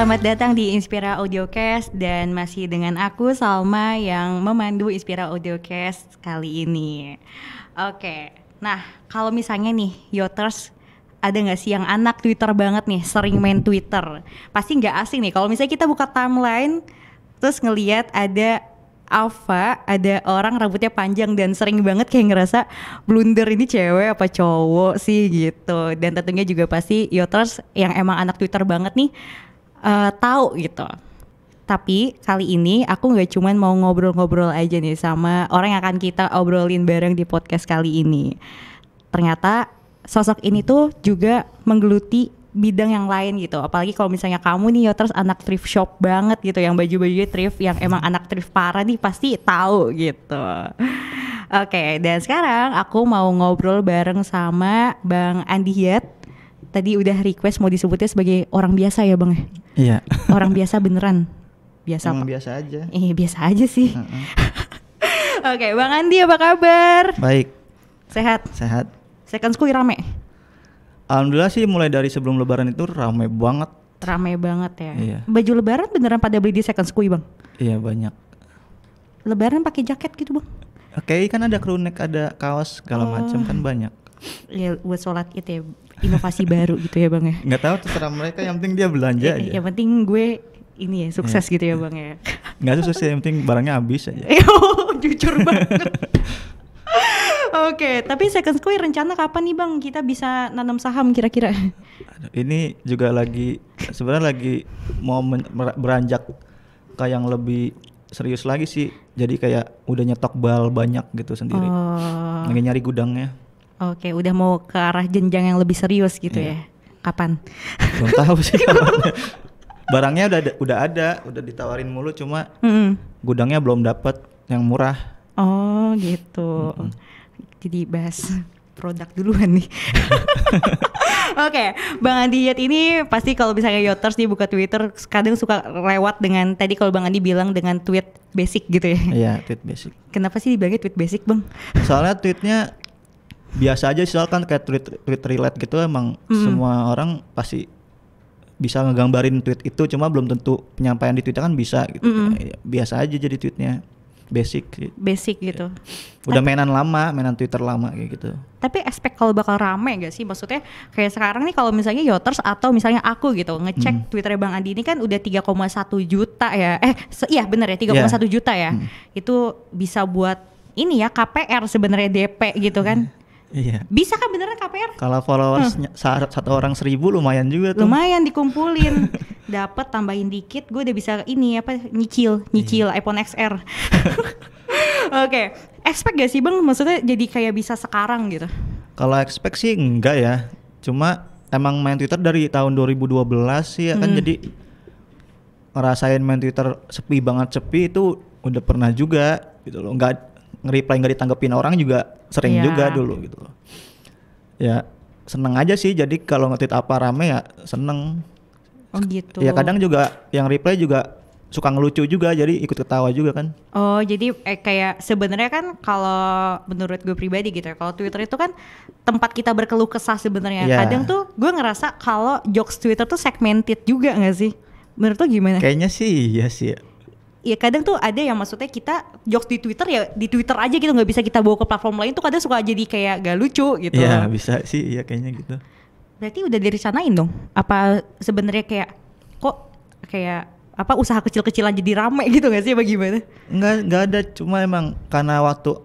selamat datang di Inspira Audiocast dan masih dengan aku Salma yang memandu Inspira Audiocast kali ini. Oke, nah kalau misalnya nih Yoters ada nggak sih yang anak Twitter banget nih, sering main Twitter? Pasti nggak asing nih kalau misalnya kita buka timeline terus ngelihat ada Alpha, ada orang rambutnya panjang dan sering banget kayak ngerasa blunder ini cewek apa cowok sih gitu dan tentunya juga pasti Yoters yang emang anak Twitter banget nih uh, tahu gitu. Tapi kali ini aku nggak cuman mau ngobrol-ngobrol aja nih sama orang yang akan kita obrolin bareng di podcast kali ini. Ternyata sosok ini tuh juga menggeluti bidang yang lain gitu apalagi kalau misalnya kamu nih ya terus anak thrift shop banget gitu yang baju-bajunya thrift yang emang anak thrift parah nih pasti tahu gitu oke okay, dan sekarang aku mau ngobrol bareng sama Bang Andi Hiet tadi udah request mau disebutnya sebagai orang biasa ya bang ya? Iya. orang biasa beneran. Biasa Emang apa? biasa aja. Eh biasa aja sih. Uh -uh. Oke, okay, Bang Andi apa kabar? Baik. Sehat? Sehat. Second school rame? Alhamdulillah sih mulai dari sebelum lebaran itu ramai banget. Ramai banget ya. Iya. Baju lebaran beneran pada beli di second school, Bang? Iya, banyak. Lebaran pakai jaket gitu, Bang? Oke, okay, kan ada crew neck, ada kaos segala oh. macam kan banyak ya buat sholat itu ya inovasi baru gitu ya bang ya nggak tahu terserah mereka yang penting dia belanja eh, eh, aja yang penting gue ini ya sukses hmm. gitu ya bang ya nggak sukses ya, yang penting barangnya habis aja oh, jujur banget Oke, okay, tapi Second Square rencana kapan nih Bang kita bisa nanam saham kira-kira? Ini juga lagi sebenarnya lagi mau beranjak ke yang lebih serius lagi sih. Jadi kayak udah nyetok bal banyak gitu sendiri. Oh. Lagi nyari gudangnya. Oke, udah mau ke arah jenjang yang lebih serius gitu yeah. ya. Kapan? Belum tahu sih. Barangnya udah ada, udah ada, udah ditawarin mulu cuma mm -hmm. gudangnya belum dapat yang murah. Oh, gitu. Mm -hmm. Jadi bahas produk duluan nih. Oke, okay. Bang Andi Yat ini pasti kalau misalnya Yoters nih buka Twitter kadang suka lewat dengan tadi kalau Bang Andi bilang dengan tweet basic gitu ya. Iya, tweet basic. Kenapa sih dibagi tweet basic, Bang? Soalnya tweetnya biasa aja soal kan kayak tweet tweet relate gitu emang mm. semua orang pasti bisa ngegambarin tweet itu cuma belum tentu penyampaian di tweetnya kan bisa gitu mm. biasa aja jadi tweetnya basic basic gitu udah tapi, mainan lama mainan twitter lama kayak gitu tapi aspek kalau bakal rame gak sih maksudnya kayak sekarang nih kalau misalnya Yoters atau misalnya aku gitu ngecek hmm. twitternya Bang Andi ini kan udah 3,1 juta ya eh iya bener ya 3,1 iya. yeah. juta ya hmm. itu bisa buat ini ya KPR sebenarnya DP gitu kan hmm. Iya. Bisa kan beneran KPR? Kalau followers hmm. satu orang seribu lumayan juga tuh. Lumayan dikumpulin, dapat tambahin dikit, gue udah bisa ini apa nyicil, nyicil iya. iPhone XR. Oke, okay. expect gak sih bang? Maksudnya jadi kayak bisa sekarang gitu? Kalau expect sih enggak ya, cuma emang main Twitter dari tahun 2012 sih ya kan, hmm. kan jadi ngerasain main Twitter sepi banget sepi itu udah pernah juga gitu loh Enggak nge-reply nggak ditanggepin orang juga sering yeah. juga dulu gitu loh. Ya seneng aja sih jadi kalau ngetit apa rame ya seneng. Oh gitu. Ya kadang juga yang reply juga suka ngelucu juga jadi ikut ketawa juga kan oh jadi eh, kayak sebenarnya kan kalau menurut gue pribadi gitu ya kalau Twitter itu kan tempat kita berkeluh kesah sebenarnya yeah. kadang tuh gue ngerasa kalau jokes Twitter tuh segmented juga nggak sih menurut lo gimana kayaknya sih iya sih ya kadang tuh ada yang maksudnya kita jokes di Twitter ya di Twitter aja gitu nggak bisa kita bawa ke platform lain tuh kadang suka jadi kayak gak lucu gitu. Iya bisa sih ya kayaknya gitu. Berarti udah direncanain dong apa sebenarnya kayak kok kayak apa usaha kecil-kecilan jadi rame gitu gak sih bagaimana? Enggak enggak ada cuma emang karena waktu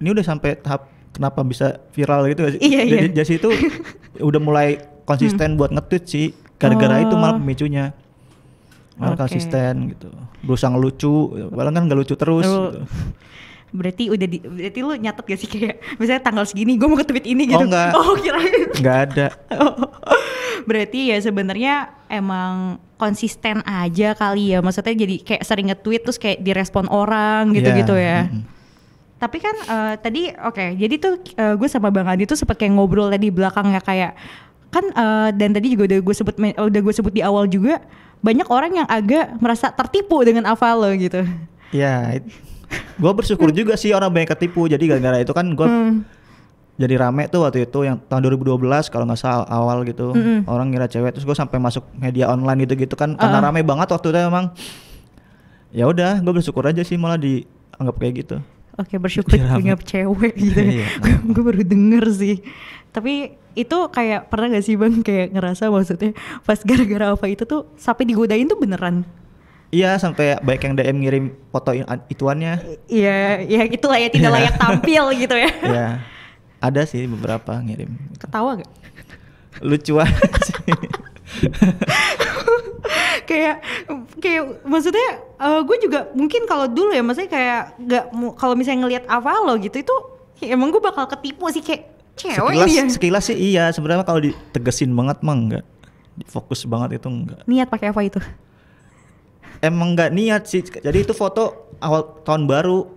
ini udah sampai tahap kenapa bisa viral gitu gak sih? Iya, jadi iya. Jadi itu udah mulai konsisten hmm. buat nge-tweet sih gara-gara oh. itu malah oh. pemicunya malah okay. konsisten gitu berusaha ngelucu malah kan nggak lucu terus Lu, gitu. berarti udah di, berarti lu nyatet gak sih kayak misalnya tanggal segini gue mau ke tweet ini gitu oh enggak oh kirain enggak ada berarti ya sebenarnya emang konsisten aja kali ya maksudnya jadi kayak sering nge-tweet terus kayak direspon orang gitu-gitu yeah. ya mm -hmm. Tapi kan uh, tadi oke, okay, jadi tuh uh, eh, gue sama Bang Adi tuh sempet kayak ngobrol tadi belakangnya kayak kan uh, dan tadi juga udah gue sebut udah gue sebut di awal juga banyak orang yang agak merasa tertipu dengan Avalo gitu. Ya, gue bersyukur juga sih orang banyak ketipu. Jadi gara-gara itu kan gue hmm. jadi rame tuh waktu itu yang tahun 2012 kalau nggak salah awal gitu. Mm -hmm. Orang ngira cewek terus gue sampai masuk media online gitu-gitu kan uh. karena uh-uh. rame banget waktu itu emang. Ya udah, gue bersyukur aja sih malah dianggap kayak gitu. Oke, bersyukur iya, punya cewek gitu. ya gue baru denger sih. Tapi itu kayak pernah gak sih bang kayak ngerasa maksudnya pas gara-gara apa itu tuh sampai digodain tuh beneran Iya sampai baik yang DM ngirim foto ituannya. Iya, ya lah ya tidak layak iya. tampil gitu ya. Iya. Ada sih beberapa ngirim. Ketawa gak? Lucuan sih. kayak kayak maksudnya uh, eh, gue juga mungkin kalau dulu ya maksudnya kayak nggak kalau misalnya ngelihat apa lo gitu itu ya emang gue bakal ketipu sih kayak Cewek sekilas, dia. Sekilas sih iya, sebenarnya kalau ditegesin banget mah enggak. Fokus banget itu enggak. Niat pakai apa itu? Emang enggak niat sih. Jadi itu foto awal tahun baru.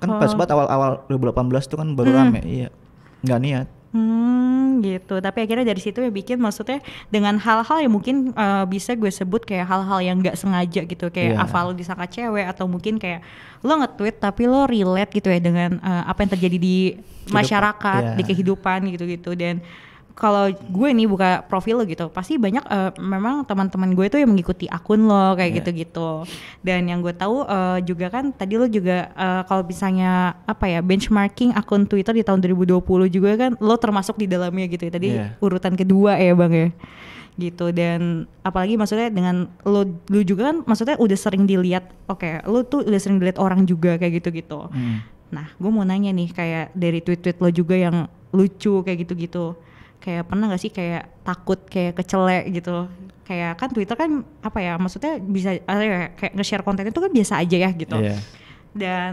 Kan oh. pas banget awal-awal 2018 tuh kan baru hmm. rame, iya. Enggak niat Hmm, gitu. Tapi akhirnya dari situ ya bikin maksudnya dengan hal-hal yang mungkin uh, bisa gue sebut kayak hal-hal yang nggak sengaja gitu, kayak yeah. afal disangka cewek atau mungkin kayak lo nge-tweet tapi lo relate gitu ya dengan uh, apa yang terjadi di masyarakat, Yeah. di kehidupan gitu-gitu dan kalau gue nih buka profil lo gitu pasti banyak uh, memang teman-teman gue tuh yang mengikuti akun lo kayak yeah. gitu-gitu dan yang gue tahu uh, juga kan tadi lo juga uh, kalau misalnya apa ya benchmarking akun Twitter di tahun 2020 juga kan lo termasuk di dalamnya gitu ya. tadi yeah. urutan kedua ya bang ya gitu dan apalagi maksudnya dengan lo lu juga kan maksudnya udah sering dilihat oke okay, lo tuh udah sering dilihat orang juga kayak gitu-gitu hmm. nah gue mau nanya nih kayak dari tweet-tweet lo juga yang lucu kayak gitu-gitu kayak pernah nggak sih kayak takut kayak kecelek gitu kayak kan Twitter kan apa ya maksudnya bisa ya, kayak nge-share konten itu kan biasa aja ya gitu yeah. dan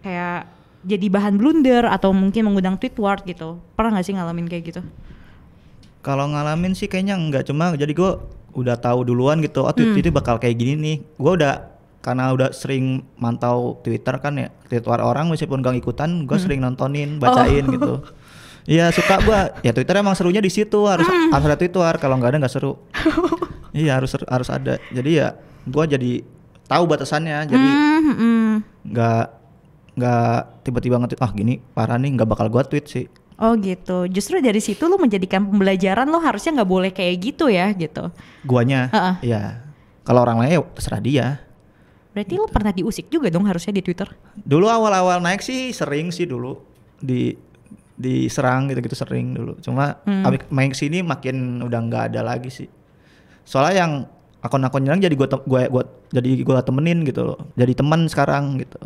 kayak jadi bahan blunder atau mungkin mengundang tweet war gitu pernah nggak sih ngalamin kayak gitu kalau ngalamin sih kayaknya nggak cuma jadi gue udah tahu duluan gitu oh tweet hmm. itu bakal kayak gini nih gue udah karena udah sering mantau Twitter kan ya Twitter orang meskipun gak ikutan gue hmm. sering nontonin bacain oh. gitu Iya suka gua. Ya Twitter emang serunya di situ harus mm. harus ada Twitter. Kalau nggak ada nggak seru. iya harus harus ada. Jadi ya gua jadi tahu batasannya. Jadi hmm, hmm. nggak mm, mm. nggak tiba-tiba nge-tweet ah gini parah nih nggak bakal gua tweet sih. Oh gitu. Justru dari situ lu menjadikan pembelajaran lo harusnya nggak boleh kayak gitu ya gitu. Guanya. Iya. Uh -uh. Kalau orang lain ya terserah dia. Berarti gitu. lu pernah diusik juga dong harusnya di Twitter? Dulu awal-awal naik sih sering sih dulu di diserang gitu-gitu sering dulu. Cuma hmm. abis main sini makin udah nggak ada lagi sih. Soalnya yang akun-akun nyerang jadi gue gue gue jadi gue temenin gitu loh. Jadi teman sekarang gitu.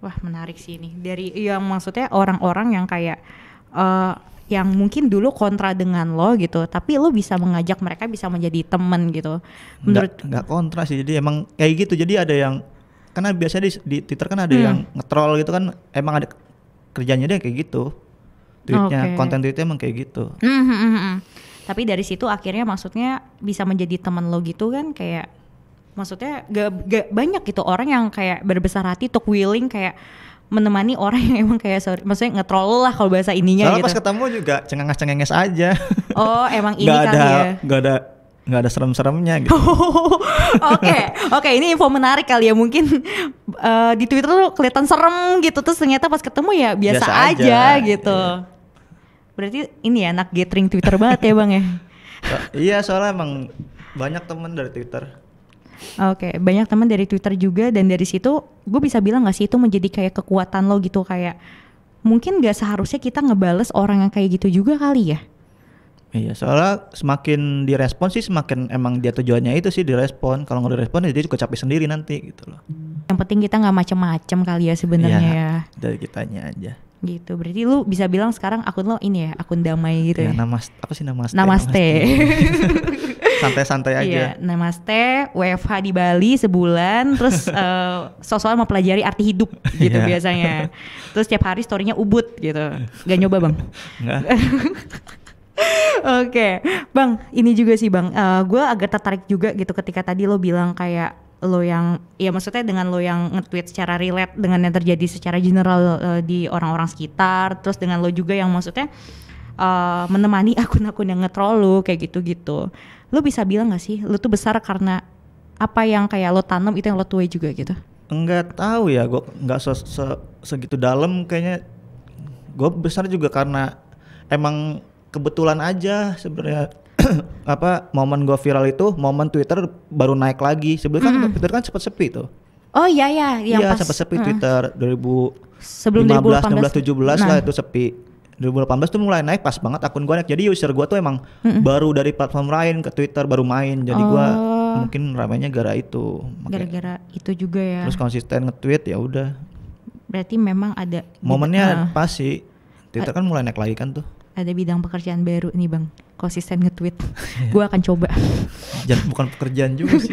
Wah menarik sih ini dari yang maksudnya orang-orang yang kayak uh, yang mungkin dulu kontra dengan lo gitu, tapi lo bisa mengajak mereka bisa menjadi temen gitu. Menurut nggak, nggak kontra sih, jadi emang kayak gitu. Jadi ada yang karena biasanya di, di Twitter kan ada hmm. yang ngetrol gitu kan, emang ada kerjanya dia kayak gitu duitnya okay. konten duitnya emang kayak gitu hmm, hmm, hmm, tapi dari situ akhirnya maksudnya bisa menjadi teman lo gitu kan kayak maksudnya gak, gak banyak gitu orang yang kayak berbesar hati untuk willing kayak menemani orang yang emang kayak sorry, maksudnya ngetrol lah kalau bahasa ininya Soalnya gitu. pas ketemu juga cengenges-cengenges aja. Oh, emang ini gak kali ada, ya. Gak ada nggak ada serem-seremnya gitu. Oke, oke okay, okay, ini info menarik kali ya mungkin uh, di Twitter tuh kelihatan serem gitu terus ternyata pas ketemu ya biasa, biasa aja, aja gitu. Iya. Berarti ini ya anak gathering Twitter banget ya bang ya? Oh, iya soalnya emang banyak temen dari Twitter. Oke, okay, banyak teman dari Twitter juga dan dari situ gue bisa bilang gak sih itu menjadi kayak kekuatan lo gitu kayak mungkin gak seharusnya kita ngebales orang yang kayak gitu juga kali ya. Iya, soalnya semakin direspon sih semakin emang dia tujuannya itu sih direspon. Kalau nggak direspon jadi dia juga capek sendiri nanti gitu loh. Yang penting kita nggak macem-macem kali ya sebenarnya ya, ya. Dari kitanya aja gitu berarti lu bisa bilang sekarang akun lo ini ya akun damai gitu ya, ya. Namas apa sih namaste namaste, santai-santai aja iya, namaste WFH di Bali sebulan terus uh, eh, mau pelajari arti hidup gitu yeah. biasanya terus tiap hari storynya ubud gitu gak nyoba bang Oke, okay. Bang, ini juga sih Bang, uh, eh, gue agak tertarik juga gitu ketika tadi lo bilang kayak lo yang ya maksudnya dengan lo yang nge-tweet secara relate dengan yang terjadi secara general uh, di orang-orang sekitar terus dengan lo juga yang maksudnya uh, menemani akun-akun yang nge-troll lo kayak gitu-gitu lo bisa bilang gak sih lo tuh besar karena apa yang kayak lo tanam itu yang lo tuai juga gitu enggak tahu ya gue nggak se -se segitu dalam kayaknya gue besar juga karena emang kebetulan aja sebenarnya apa momen gue viral itu momen Twitter baru naik lagi. Sebelumnya mm. kan Twitter kan sempat sepi tuh. Oh iya iya iya Iya sempat sepi uh. Twitter 2015 lima belas enam 16 17 nah. lah itu sepi. 2018 tuh mulai naik pas banget akun gue naik. Jadi user gue tuh emang mm -mm. baru dari platform lain ke Twitter baru main. Jadi oh. gue mungkin ramainya gara itu. Gara-gara itu juga ya. Terus konsisten nge-tweet ya udah. Berarti memang ada momennya uh, pas Twitter kan mulai naik lagi kan tuh. Ada bidang pekerjaan baru nih, Bang konsisten nge-tweet. Iya. gue akan coba. Jangan bukan pekerjaan juga sih.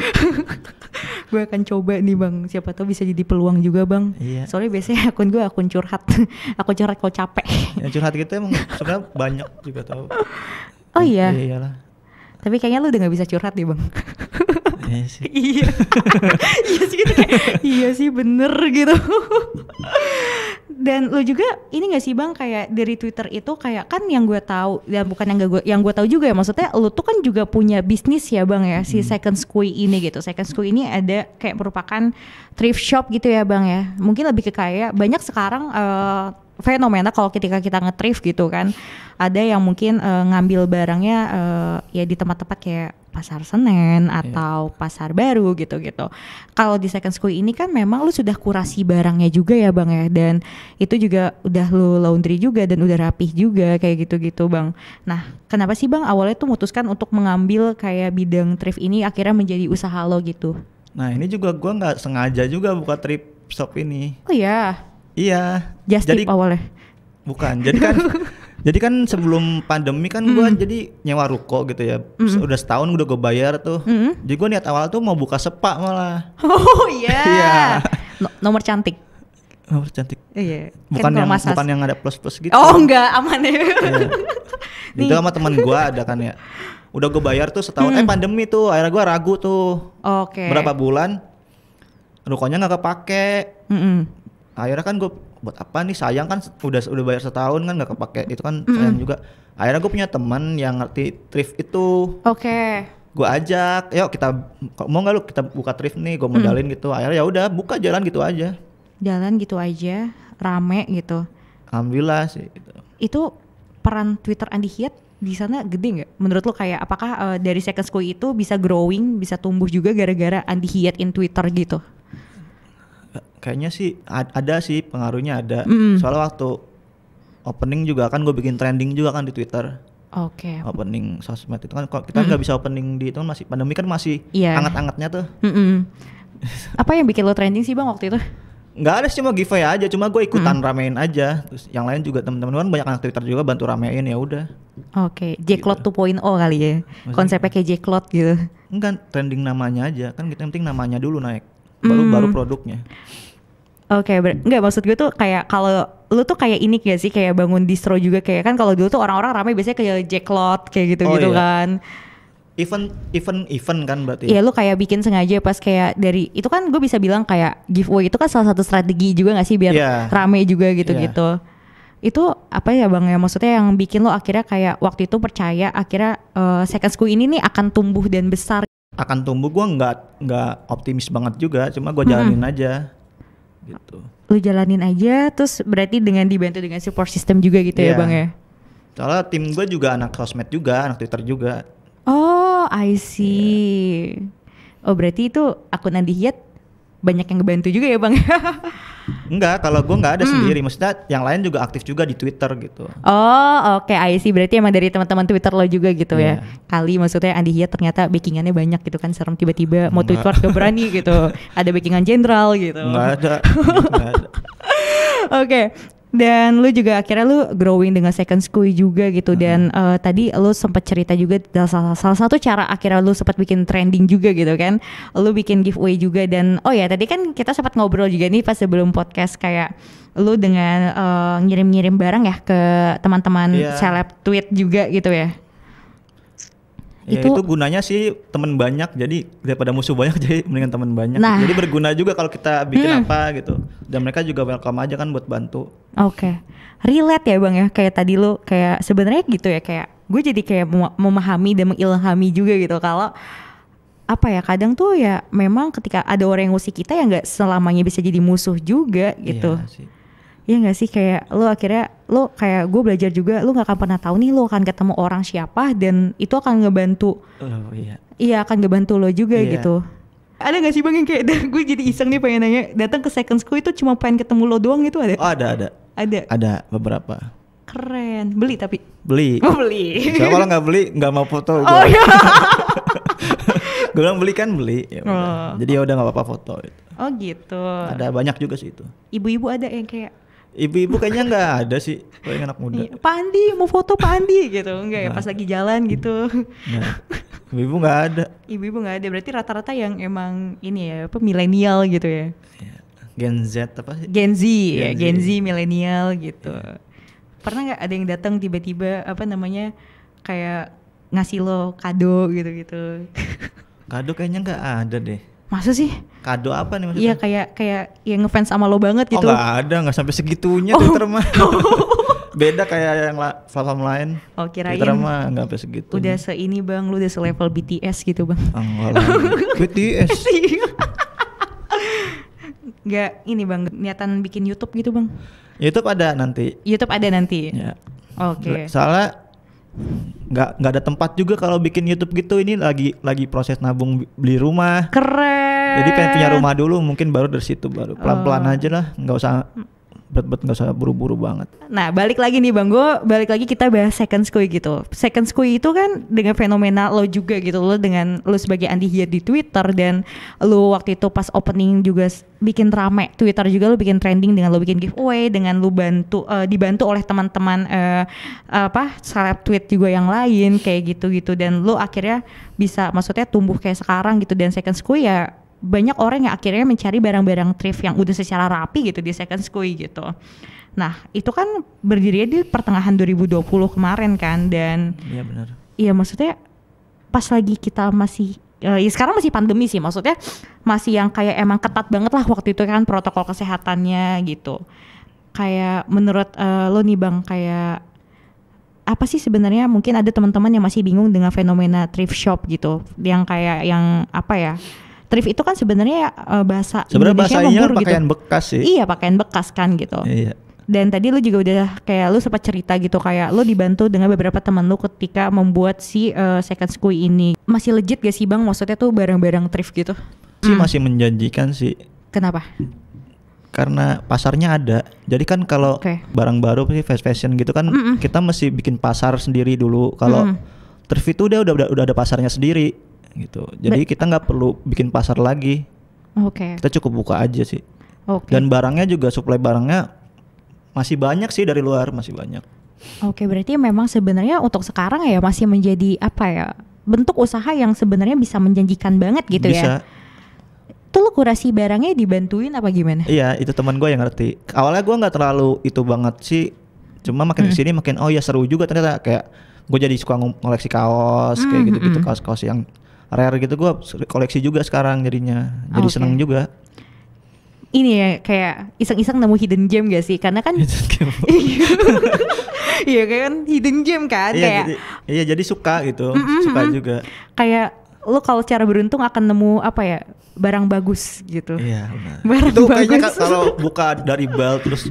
gue akan coba nih bang. Siapa tahu bisa jadi peluang juga bang. Iya. Soalnya biasanya akun gue akun curhat. aku curhat kalau capek. ya, curhat gitu emang sebenarnya banyak juga tau. Oh iya. Iya iyalah. Tapi kayaknya lu udah gak bisa curhat nih bang. iya sih. iya. iya sih iya sih bener gitu dan lo juga ini gak sih bang kayak dari Twitter itu kayak kan yang gue tahu dan ya bukan yang gue yang gue tahu juga ya maksudnya lo tuh kan juga punya bisnis ya bang ya hmm. si Second Squee ini gitu Second Squee ini ada kayak merupakan thrift shop gitu ya bang ya mungkin lebih ke kayak banyak sekarang uh, fenomena kalau ketika kita ngetrif gitu kan ada yang mungkin uh, ngambil barangnya uh, ya di tempat-tempat kayak pasar Senen iya. atau yeah. pasar baru gitu-gitu. Kalau di second school ini kan memang lu sudah kurasi barangnya juga ya Bang ya dan itu juga udah lu laundry juga dan udah rapih juga kayak gitu-gitu Bang. Nah, kenapa sih Bang awalnya tuh mutuskan untuk mengambil kayak bidang thrift ini akhirnya menjadi usaha lo gitu? Nah, ini juga gua nggak sengaja juga buka thrift shop ini. Oh iya. Yeah Iya. Just jadi, awalnya. Bukan. Jadi kan jadi kan sebelum pandemi kan mm. gue jadi nyewa ruko gitu ya mm. udah setahun udah gue bayar tuh mm. jadi gua niat awal tuh mau buka sepak malah oh iya yeah. no, nomor cantik nomor cantik iya yeah. bukan kan yang masas. bukan yang ada plus plus gitu oh enggak aman ya yeah. itu sama teman gua ada kan ya udah gue bayar tuh setahun mm. eh pandemi tuh akhirnya gue ragu tuh oke okay. berapa bulan rukonya nggak kepake mm -mm akhirnya kan gue buat apa nih sayang kan udah udah bayar setahun kan nggak kepake itu kan mm. sayang juga akhirnya gue punya teman yang ngerti thrift itu oke okay. gue ajak yuk kita mau nggak lu kita buka thrift nih gue modalin mm. gitu akhirnya ya udah buka jalan gitu aja jalan gitu aja rame gitu alhamdulillah sih gitu. itu peran Twitter Andi hit di sana gede nggak? Menurut lo kayak apakah uh, dari second school itu bisa growing, bisa tumbuh juga gara-gara Andi Hiat in Twitter gitu? kayaknya sih ada sih pengaruhnya ada. Mm. Soalnya waktu opening juga kan gue bikin trending juga kan di Twitter. Oke. Okay. Opening sosmed itu kan kok kita nggak mm. bisa opening di itu kan masih pandemi kan masih yeah. anget-angetnya tuh. Mm -mm. Apa yang bikin lo trending sih bang waktu itu? Gak ada sih cuma giveaway aja cuma gue ikutan hmm. ramein aja terus yang lain juga teman-teman kan banyak anak twitter juga bantu ramein ya udah oke okay. tuh gitu. 2.0 kali ya Maksudnya, konsepnya kayak Jclot gitu enggak trending namanya aja kan kita penting namanya dulu naik baru hmm. baru produknya Oke, okay, ber- nggak maksud gue tuh kayak kalau lu tuh kayak ini kayak sih kayak bangun distro juga kayak kan kalau dulu tuh orang-orang ramai biasanya kayak Jack Lot kayak gitu oh, gitu iya. kan. Event event event kan berarti. Ya? Iya, lu kayak bikin sengaja pas kayak dari itu kan gue bisa bilang kayak giveaway itu kan salah satu strategi juga gak sih biar yeah. rame juga iya. gitu-gitu. itu apa ya bang ya maksudnya yang bikin lu akhirnya kayak waktu itu percaya akhirnya uh, second school ini nih akan tumbuh dan besar akan tumbuh gue nggak nggak optimis banget juga cuma gue jalanin hmm. aja gitu lu jalanin aja terus berarti dengan dibantu dengan support system juga gitu yeah. ya iya. bang ya soalnya tim gue juga anak sosmed juga anak twitter juga oh I see yeah. oh berarti itu akun Andi Hiat banyak yang ngebantu juga ya bang Enggak, kalau gue nggak ada hmm. sendiri. Maksudnya yang lain juga aktif juga di Twitter gitu. Oh, oke, okay, sih Berarti emang dari teman-teman Twitter lo juga gitu yeah. ya. Iya. Kali maksudnya Andi Hia ternyata backingannya banyak gitu kan. Serem tiba-tiba mau Twitter gak berani gitu. Ada backingan jenderal gitu. Enggak ada. Oke, okay. Dan lu juga akhirnya lu growing dengan second school juga gitu hmm. dan uh, tadi lu sempat cerita juga salah, salah satu cara akhirnya lu sempat bikin trending juga gitu kan. Lu bikin giveaway juga dan oh ya tadi kan kita sempat ngobrol juga nih pas sebelum podcast kayak lu dengan eh, ngirim-ngirim uh, barang ya ke teman-teman yeah. seleb tweet juga gitu ya. Ya, itu, gunanya sih teman banyak jadi daripada musuh banyak jadi mendingan teman banyak. Nah, jadi berguna juga kalau kita bikin hmm. apa gitu. Dan mereka juga welcome aja kan buat bantu. Oke. Okay. Relate ya Bang ya kayak tadi lo kayak sebenarnya gitu ya kayak gue jadi kayak memahami dan mengilhami juga gitu kalau apa ya kadang tuh ya memang ketika ada orang yang ngusik kita ya nggak selamanya bisa jadi musuh juga gitu. Iya sih. Iya gak sih kayak lo akhirnya lo kayak gue belajar juga lo gak akan pernah tahu nih lo akan ketemu orang siapa dan itu akan ngebantu oh, iya. iya akan ngebantu lo juga yeah. gitu ada gak sih bang yang kayak gue jadi iseng nih pengen nanya datang ke second school itu cuma pengen ketemu lo doang itu ada oh ada ada ada ada beberapa keren beli tapi beli oh, beli Soalnya kalau nggak beli nggak mau foto gue oh, iya. gue bilang beli kan beli ya oh. jadi ya udah nggak apa-apa foto gitu. oh gitu ada banyak juga sih itu ibu-ibu ada yang kayak Ibu-ibu kayaknya nggak ada sih kayak anak muda. Iya, Pandi mau foto Pandi gitu, enggak ya pas lagi jalan gitu. Nah, ibu-ibu nggak ada. Ibu-ibu nggak ada. Berarti rata-rata yang emang ini ya apa milenial gitu ya. Iya. Gen Z apa sih? Gen Z, Gen ya, Z. ya, Z milenial gitu. Ya. Pernah nggak ada yang datang tiba-tiba apa namanya kayak ngasih lo kado gitu-gitu? Kado kayaknya nggak ada deh. Masa sih? Kado apa nih maksudnya? Iya kayak kayak yang ngefans sama lo banget oh, gitu. Oh nggak ada, nggak sampai segitunya oh. Twitter mah. Beda kayak yang la, platform lain. Oh kirain. Twitter mah nggak sampai segitu. Udah ini bang, lu udah selevel BTS gitu bang. Enggak ah, lah. BTS. Gak ini bang, niatan bikin YouTube gitu bang? YouTube ada nanti. YouTube ada nanti. Ya. Oke. Okay. Soalnya nggak nggak ada tempat juga kalau bikin YouTube gitu ini lagi lagi proses nabung beli rumah keren jadi pengen punya rumah dulu mungkin baru dari situ baru pelan pelan oh. aja lah nggak usah bet nggak usah buru-buru banget. Nah balik lagi nih bang, gue balik lagi kita bahas second school gitu. Second school itu kan dengan fenomena lo juga gitu, lo dengan lo sebagai anti hit di Twitter dan lo waktu itu pas opening juga bikin rame Twitter juga lo bikin trending dengan lo bikin giveaway, dengan lo bantu uh, dibantu oleh teman-teman uh, apa seleb tweet juga yang lain kayak gitu-gitu dan lo akhirnya bisa maksudnya tumbuh kayak sekarang gitu dan second school ya banyak orang yang akhirnya mencari barang-barang thrift yang udah secara rapi gitu di second school gitu. Nah, itu kan berdiri di pertengahan 2020 kemarin kan dan Iya benar. Iya maksudnya pas lagi kita masih uh, ya sekarang masih pandemi sih maksudnya masih yang kayak emang ketat banget lah waktu itu kan protokol kesehatannya gitu. Kayak menurut uh, lo nih Bang kayak apa sih sebenarnya mungkin ada teman-teman yang masih bingung dengan fenomena thrift shop gitu yang kayak yang apa ya? Trif itu kan sebenarnya uh, bahasa sebenarnya bahasa kan gitu. pakaian bekas sih. Iya, pakaian bekas kan gitu. Iya. Dan tadi lu juga udah kayak lu sempat cerita gitu kayak lu dibantu dengan beberapa teman lu ketika membuat si uh, second school ini. Masih legit gak sih Bang maksudnya tuh barang-barang Trif gitu? Sih hmm. masih menjanjikan sih. Kenapa? karena pasarnya ada. Jadi kan kalau okay. barang baru sih fast fashion gitu kan mm -mm. kita mesti bikin pasar sendiri dulu. Kalau mm. thrift itu dia udah udah udah ada pasarnya sendiri gitu. Jadi Ber kita nggak perlu bikin pasar lagi. Oke. Okay. Kita cukup buka aja sih. Oke. Okay. Dan barangnya juga suplai barangnya masih banyak sih dari luar, masih banyak. Oke, okay, berarti memang sebenarnya untuk sekarang ya masih menjadi apa ya? Bentuk usaha yang sebenarnya bisa menjanjikan banget gitu bisa. ya. Bisa itu lo kurasi barangnya dibantuin apa gimana? Iya, itu teman gue yang ngerti. Awalnya gue nggak terlalu itu banget sih, cuma makin hmm. kesini makin oh ya seru juga ternyata kayak gue jadi suka ngoleksi kaos hmm, kayak gitu-gitu hmm, hmm. kaos-kaos yang rare gitu gua koleksi juga sekarang jadinya jadi okay. Oh, seneng juga ini ya kayak iseng-iseng nemu hidden gem gak sih karena kan iya. iya kayak kan hidden gem kan iya, kayak jadi, iya jadi suka gitu mm hmm suka juga kayak lu kalau secara beruntung akan nemu apa ya barang bagus gitu. Iya benar. Barang itu bagus. kayaknya kalau buka dari bel terus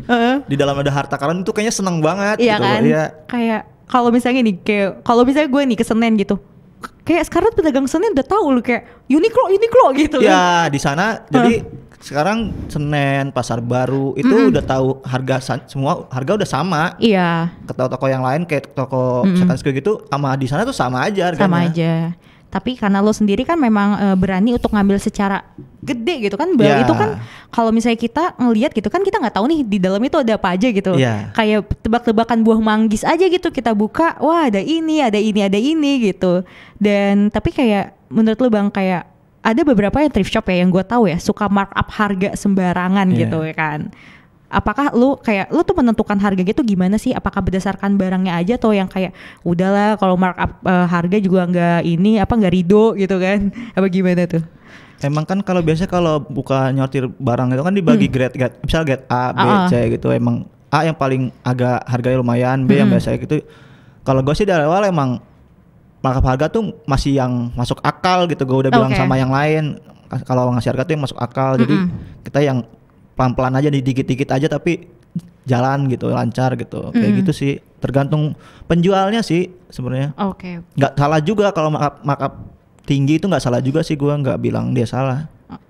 di dalam ada harta karun itu kayaknya seneng banget. Iya gitu kan. Iya. Kayak kalau misalnya nih kayak kalau misalnya gue nih kesenen gitu, kayak sekarang pedagang Senin udah tahu lu kayak Uniqlo Uniqlo gitu ya kan? di sana uh. jadi sekarang Senin pasar baru itu udah tahu harga semua harga udah sama iya ke toko yang lain kayak toko mm -hmm. gitu sama di sana tuh sama aja harganya. sama aja tapi karena lo sendiri kan memang e, berani untuk ngambil secara gede gitu kan yeah. itu kan kalau misalnya kita ngelihat gitu kan kita nggak tahu nih di dalam itu ada apa aja gitu yeah. kayak tebak-tebakan buah manggis aja gitu kita buka wah ada ini ada ini ada ini gitu dan tapi kayak menurut lu bang kayak ada beberapa yang thrift shop ya yang gue tahu ya suka markup harga sembarangan yeah. gitu ya kan apakah lu kayak lu tuh menentukan harga gitu gimana sih apakah berdasarkan barangnya aja atau yang kayak udahlah kalau markup uh, eh, harga juga nggak ini apa nggak ridho gitu kan apa gimana tuh Emang kan kalau biasa kalau buka nyortir barang itu kan dibagi hmm. grade grade misal grade A, B, uh-uh. C gitu. Emang A yang paling agak harganya lumayan, B hmm. yang biasa gitu. Kalau gue sih dari awal emang markup harga tuh masih yang masuk akal gitu. Gue udah okay. bilang sama yang lain kalau ngasih harga tuh yang masuk akal. Hmm. Jadi kita yang pelan-pelan aja dikit-dikit aja tapi jalan gitu lancar gitu kayak gitu sih tergantung penjualnya sih sebenarnya oke okay. Gak salah juga kalau markup, markup tinggi itu nggak salah juga sih gue nggak bilang dia salah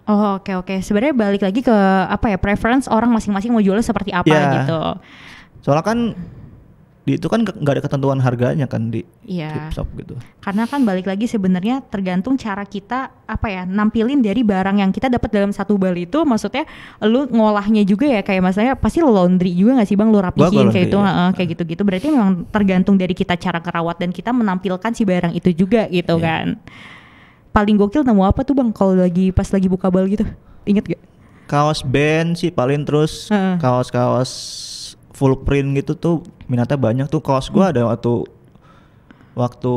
oh oke okay, oke okay. sebenarnya balik lagi ke apa ya preference orang masing-masing mau jualnya seperti apa yeah. gitu soalnya kan di itu kan nggak ada ketentuan harganya kan di yeah. shop gitu. Karena kan balik lagi sebenarnya tergantung cara kita apa ya nampilin dari barang yang kita dapat dalam satu bal itu maksudnya lu ngolahnya juga ya kayak maksudnya pasti lo laundry juga nggak sih Bang lu rapihin kayak itu ya. uh, kayak gitu-gitu berarti memang tergantung dari kita cara kerawat dan kita menampilkan si barang itu juga gitu yeah. kan paling gokil nemu apa tuh bang kalau lagi pas lagi buka bal gitu inget gak kaos band sih paling terus uh-uh. kaos-kaos full print gitu tuh minatnya banyak tuh kaos gua hmm. ada waktu waktu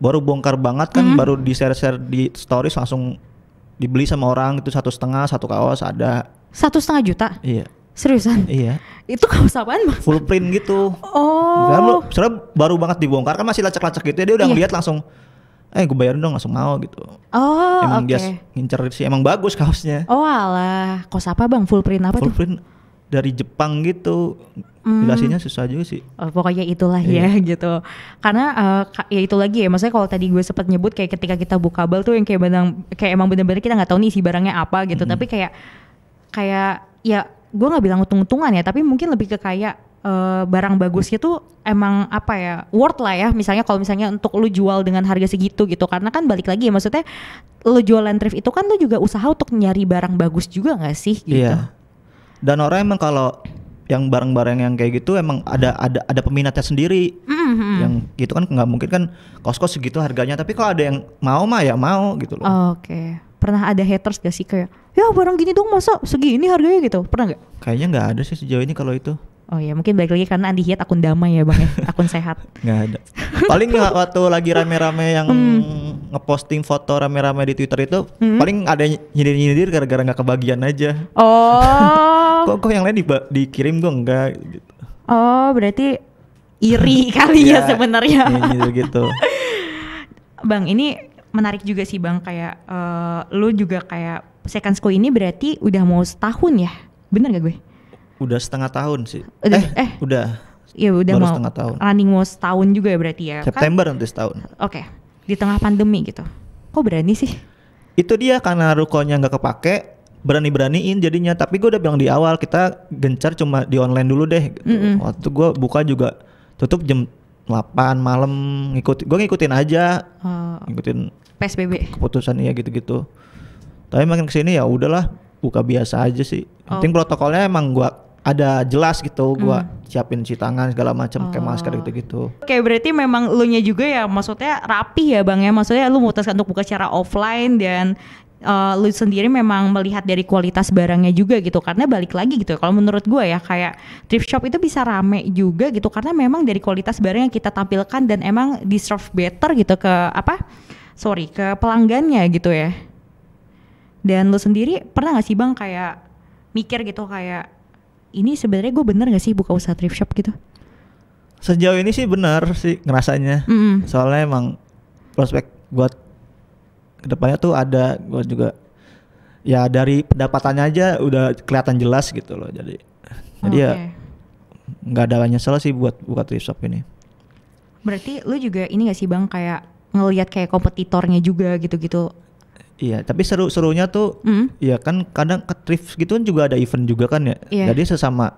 baru bongkar banget kan hmm. baru di share share di stories langsung dibeli sama orang itu satu setengah satu kaos ada satu setengah juta iya Seriusan? Iya. Itu kaos apaan bang? Full print gitu. Oh. Kan baru banget dibongkar kan masih lacak-lacak gitu ya dia udah iya. ngeliat langsung eh gue bayarin dong langsung mau gitu. Oh, emang okay. dia ngincer sih emang bagus kaosnya. Oh alah, kaos apa bang? Full print apa full tuh? Full print dari Jepang gitu. Hmm. susah juga sih. Oh, pokoknya itulah ya iya. gitu. Karena uh, ya itu lagi ya. Maksudnya kalau tadi gue sempat nyebut kayak ketika kita buka bal tuh yang kayak benang kayak emang bener-bener kita nggak tahu nih isi barangnya apa gitu. Hmm. Tapi kayak kayak ya gue nggak bilang untung-untungan ya. Tapi mungkin lebih ke kayak uh, barang bagusnya tuh emang apa ya worth lah ya misalnya kalau misalnya untuk lu jual dengan harga segitu gitu karena kan balik lagi ya maksudnya lu jualan thrift itu kan lu juga usaha untuk nyari barang bagus juga nggak sih gitu iya. dan orang emang kalau yang barang-barang yang kayak gitu emang ada ada ada peminatnya sendiri mm-hmm. yang gitu kan nggak mungkin kan kos-kos segitu harganya tapi kalau ada yang mau mah ya mau gitu loh oke okay. pernah ada haters gak sih kayak ya barang gini dong masa segini harganya gitu pernah nggak kayaknya nggak ada sih sejauh ini kalau itu Oh ya, mungkin balik lagi karena Andi Hiat akun damai ya bang ya, akun sehat. Gak ada. Paling waktu lagi rame-rame yang hmm. ngeposting foto rame-rame di Twitter itu, hmm. paling ada nyindir-nyindir gara-gara nggak kebagian aja. Oh. kok kok yang lain di, dikirim gue enggak gitu. Oh, berarti iri kali ya, ya sebenarnya. Nyindir iya, gitu. gitu. bang, ini menarik juga sih bang kayak uh, lu juga kayak second school ini berarti udah mau setahun ya, bener gak gue? Udah setengah tahun sih. Udah, eh, eh, udah. Ya udah baru mau setengah tahun. Running mau setahun juga ya berarti ya. September kan? nanti setahun. Oke. Okay. Di tengah pandemi gitu. Kok berani sih? Itu dia karena rukonya nggak kepake, berani-beraniin jadinya tapi gue udah bilang di awal kita gencar cuma di online dulu deh gitu. mm -hmm. waktu gue buka juga tutup jam 8 malam ngikut gue ngikutin aja uh, ngikutin psbb keputusan iya gitu-gitu tapi makin kesini ya udahlah buka biasa aja sih penting oh. protokolnya emang gue ada jelas gitu gua hmm. siapin cuci tangan segala macam oh. kayak masker gitu-gitu. Kayak berarti memang lu nya juga ya maksudnya rapi ya Bang ya. Maksudnya lu memutuskan untuk buka secara offline dan uh, lu sendiri memang melihat dari kualitas barangnya juga gitu karena balik lagi gitu ya kalau menurut gua ya kayak thrift shop itu bisa rame juga gitu karena memang dari kualitas barang yang kita tampilkan dan emang deserve better gitu ke apa sorry ke pelanggannya gitu ya dan lu sendiri pernah gak sih bang kayak mikir gitu kayak ini sebenarnya gue bener gak sih buka usaha thrift shop gitu? Sejauh ini sih bener sih ngerasanya. Mm -hmm. Soalnya emang prospek buat kedepannya tuh ada gue juga ya dari pendapatannya aja udah kelihatan jelas gitu loh jadi okay. jadi ya nggak ada banyak nyesel sih buat buka thrift shop ini berarti lu juga ini gak sih bang kayak ngelihat kayak kompetitornya juga gitu-gitu Iya, tapi seru-serunya tuh, mm. ya kan kadang ke thrift gitu kan juga ada event juga kan ya. Yeah. Jadi sesama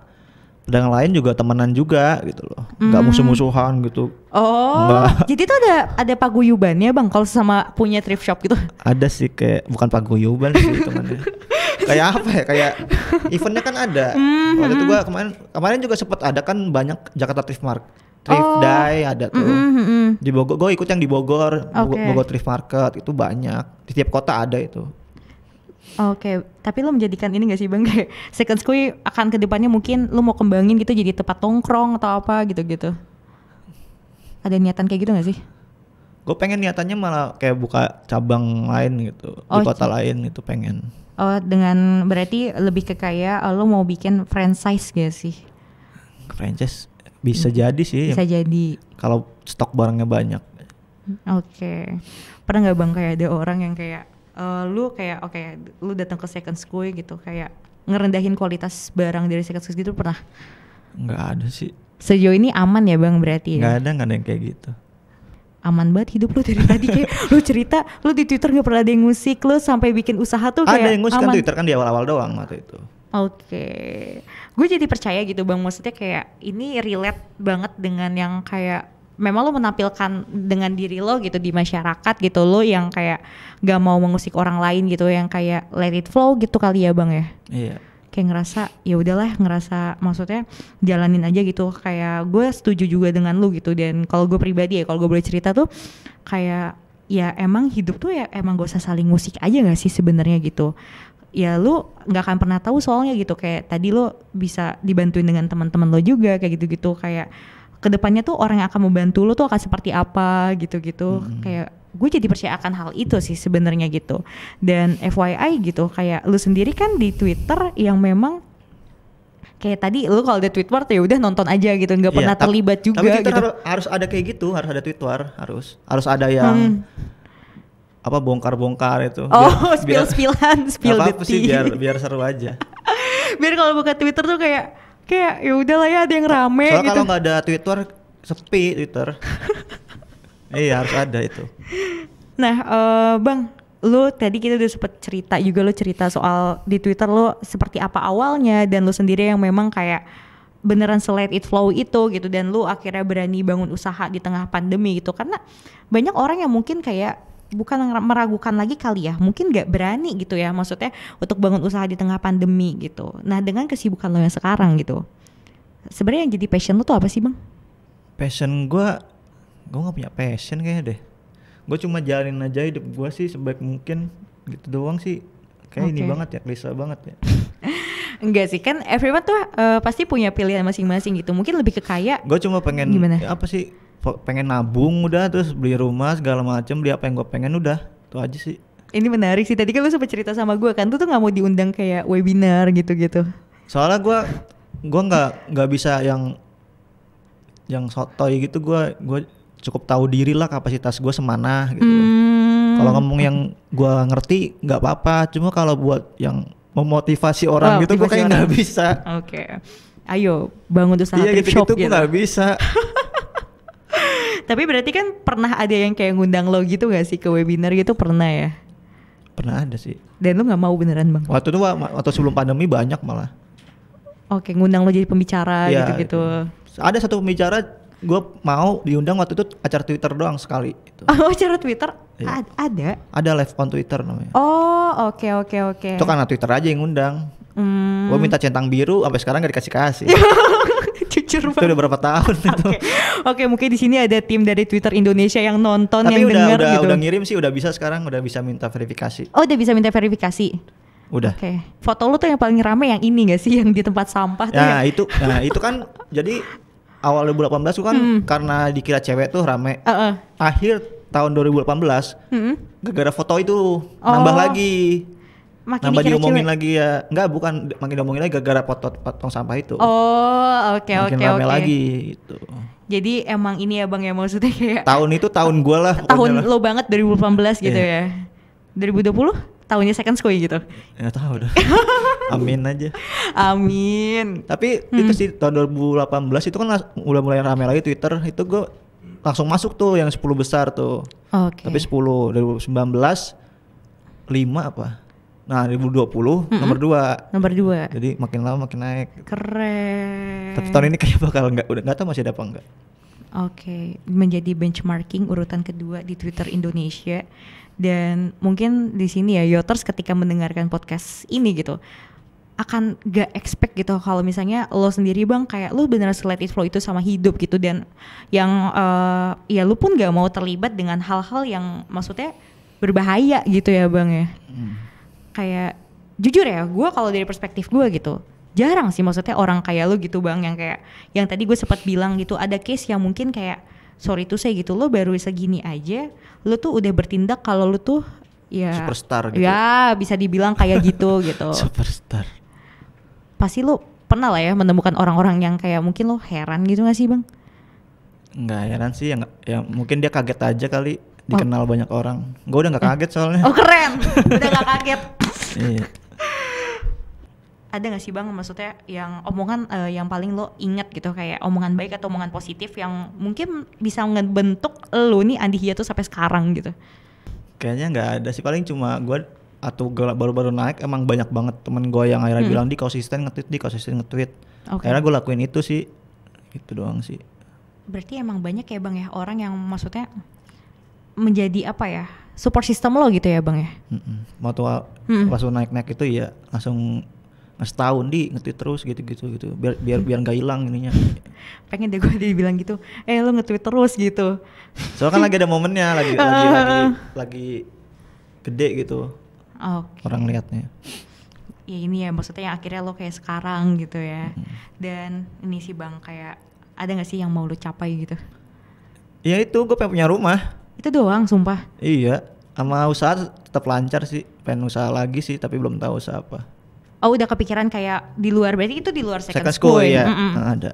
pedang lain juga temenan juga gitu loh, mm. nggak hmm. musuh-musuhan gitu. Oh, Mbak. jadi tuh ada ada paguyubannya bang, kalau sama punya thrift shop gitu? Ada sih kayak bukan paguyuban sih temannya. kayak apa ya kayak eventnya kan ada mm -hmm. waktu itu hmm, gua hmm. kemarin kemarin juga sempat ada kan banyak Jakarta Thrift Market thrift oh. day ada tuh. Mm -hmm, Di Bogor gue ikut yang di Bogor, okay. Bogor thrift market itu banyak. Di tiap kota ada itu. Oke, okay. tapi lo menjadikan ini gak sih bang kayak second school akan kedepannya mungkin lo mau kembangin gitu jadi tempat tongkrong atau apa gitu-gitu? Ada niatan kayak gitu gak sih? Gue pengen niatannya malah kayak buka cabang lain gitu oh, di kota lain itu pengen. Oh dengan berarti lebih ke kayak oh, lo mau bikin franchise gak sih? Franchise bisa hmm. jadi sih. Bisa jadi. Kalau stok barangnya banyak. Oke. Okay. Pernah nggak bang kayak ada orang yang kayak uh, lu kayak oke okay, lu datang ke second school gitu kayak ngerendahin kualitas barang dari second school gitu pernah? Nggak ada sih. Sejauh ini aman ya bang berarti? Ya? Nggak ya? ada nggak ada yang kayak gitu aman banget hidup lu dari tadi kayak lu cerita lu di Twitter nggak pernah ada yang musik lu sampai bikin usaha tuh kayak ada yang musik kan Twitter kan di awal-awal doang waktu itu Oke, okay. gue jadi percaya gitu bang. Maksudnya kayak ini relate banget dengan yang kayak memang lo menampilkan dengan diri lo gitu di masyarakat gitu lo yang kayak gak mau mengusik orang lain gitu yang kayak let it flow gitu kali ya bang ya iya kayak ngerasa ya udahlah ngerasa maksudnya jalanin aja gitu kayak gue setuju juga dengan lo gitu dan kalau gue pribadi ya kalau gue boleh cerita tuh kayak ya emang hidup tuh ya emang gak usah saling musik aja gak sih sebenarnya gitu ya lu nggak akan pernah tahu soalnya gitu kayak tadi lu bisa dibantuin dengan teman-teman lo juga kayak gitu-gitu kayak kedepannya tuh orang yang akan membantu lo tuh akan seperti apa gitu-gitu hmm. kayak gue jadi percaya akan hal itu sih sebenarnya gitu dan FYI gitu kayak lu sendiri kan di Twitter yang memang kayak tadi lu kalau ada Twitter ya udah nonton aja gitu nggak iya, pernah yeah, terlibat juga tapi gitu. harus, ada kayak gitu harus ada Twitter harus harus ada yang hmm apa bongkar-bongkar itu. Oh, spill-spillan, spill the tea. sih biar biar seru aja. biar kalau buka Twitter tuh kayak kayak ya udahlah ya ada yang rame Soalnya gitu. kalau nggak ada Twitter sepi Twitter. iya, harus ada itu. Nah, uh, Bang, lu tadi kita udah sempet cerita juga lu cerita soal di Twitter lu seperti apa awalnya dan lu sendiri yang memang kayak beneran selet it flow itu gitu dan lu akhirnya berani bangun usaha di tengah pandemi gitu karena banyak orang yang mungkin kayak bukan meragukan lagi kali ya mungkin gak berani gitu ya maksudnya untuk bangun usaha di tengah pandemi gitu nah dengan kesibukan lo yang sekarang gitu sebenarnya yang jadi passion lo tuh apa sih bang passion gue gue gak punya passion kayaknya deh gue cuma jalanin aja hidup gue sih sebaik mungkin gitu doang sih kayak okay. ini banget ya klise banget ya Enggak sih kan everyone tuh uh, pasti punya pilihan masing-masing gitu mungkin lebih ke kaya gue cuma pengen gimana? apa sih pengen nabung udah terus beli rumah segala macem beli apa yang gue pengen udah itu aja sih ini menarik sih tadi kan lu sempat cerita sama gue kan tuh tuh nggak mau diundang kayak webinar gitu-gitu soalnya gue gue nggak nggak bisa yang yang sotoy gitu gue gue cukup tahu diri lah kapasitas gue semana gitu hmm. kalau ngomong yang gue ngerti nggak apa-apa cuma kalau buat yang memotivasi orang oh, gitu gue kayak iya, gitu. nggak bisa oke okay. ayo bangun tuh iya, gitu, -gitu gitu gue nggak bisa tapi berarti kan pernah ada yang kayak ngundang lo gitu gak sih ke webinar gitu pernah ya? Pernah ada sih. Dan lo nggak mau beneran bang? Waktu itu waktu sebelum pandemi banyak malah. Oke, ngundang lo jadi pembicara iya. gitu-gitu. Itu. Ada satu pembicara gue mau diundang waktu itu acara Twitter doang sekali. Gitu. Oh acara Twitter iya. ada? Ada live on Twitter namanya. Oh oke okay, oke okay, oke. Okay. Itu karena Twitter aja yang ngundang. Hmm. Gue minta centang biru sampai sekarang gak dikasih kasih. Jujur banget. Itu udah berapa tahun itu. Oke, okay, mungkin di sini ada tim dari Twitter Indonesia yang nonton Tapi yang udah, denger udah, gitu. udah ngirim sih, udah bisa sekarang, udah bisa minta verifikasi. Oh, udah bisa minta verifikasi. Udah. Oke. Okay. Foto lu tuh yang paling rame yang ini gak sih yang di tempat sampah tuh? Nah, yang... itu nah itu kan jadi awal 2018 tuh kan hmm. karena dikira cewek tuh rame. Uh -uh. Akhir tahun 2018 hmm. gara-gara foto itu oh. nambah lagi makin nambah diomongin lagi ya enggak bukan makin diomongin lagi gara-gara potong-potong sampah itu oh oke oke oke okay. lagi itu jadi emang ini ya bang ya maksudnya kayak tahun itu tahun gue lah tahun lo banget 2018 gitu yeah. ya 2020 tahunnya second school gitu ya tahu dah amin aja amin tapi hmm. itu sih tahun 2018 itu kan udah mulai rame lagi Twitter itu gue langsung masuk tuh yang 10 besar tuh okay. tapi 10 2019 lima apa Nah, 2020 mm -hmm. nomor 2. Nomor 2. Jadi makin lama makin naik. Keren. Tapi tahun ini kayak bakal nggak udah enggak tahu masih ada apa enggak. Oke, okay. menjadi benchmarking urutan kedua di Twitter Indonesia dan mungkin di sini ya Yoters ketika mendengarkan podcast ini gitu akan gak expect gitu kalau misalnya lo sendiri bang kayak lo beneran slide it flow itu sama hidup gitu dan yang uh, ya lo pun gak mau terlibat dengan hal-hal yang maksudnya berbahaya gitu ya bang ya. Hmm kayak jujur ya gue kalau dari perspektif gue gitu jarang sih maksudnya orang kayak lo gitu bang yang kayak yang tadi gue sempat bilang gitu ada case yang mungkin kayak sorry tuh saya gitu lo baru segini aja lo tuh udah bertindak kalau lo tuh ya superstar gitu ya, ya? bisa dibilang kayak gitu gitu superstar pasti lo pernah lah ya menemukan orang-orang yang kayak mungkin lo heran gitu gak sih bang nggak heran sih ya, ya mungkin dia kaget aja kali dikenal oh. banyak orang. Gue udah nggak kaget soalnya. Oh keren, udah nggak kaget. Iya. Ada nggak sih bang, maksudnya yang omongan uh, yang paling lo inget gitu kayak omongan baik atau omongan positif yang mungkin bisa ngebentuk lo nih Andi Hia tuh sampai sekarang gitu? Kayaknya nggak ada sih, paling cuma gue atau gue baru-baru naik emang banyak banget temen gue yang akhirnya hmm. bilang di konsisten ngetweet di konsisten ngetweet. Okay. Akhirnya gue lakuin itu sih, itu doang sih berarti emang banyak ya bang ya orang yang maksudnya menjadi apa ya support system lo gitu ya bang ya mm mau pas naik naik itu ya langsung setahun di ngetweet terus gitu-gitu gitu biar biar mm. biar nggak hilang ininya pengen deh gue dibilang gitu eh lo ngetweet terus gitu soalnya kan lagi ada momennya lagi lagi, lagi lagi gede gitu okay. orang liatnya ya ini ya maksudnya yang akhirnya lo kayak sekarang gitu ya hmm. dan ini sih bang kayak ada nggak sih yang mau lo capai gitu ya itu gue pengen punya rumah itu doang sumpah. Iya, sama usaha tetap lancar sih. Pengen usaha lagi sih, tapi belum tahu usaha apa. Oh, udah kepikiran kayak di luar berarti itu di luar second, second school, school ya. Mm -mm. Ada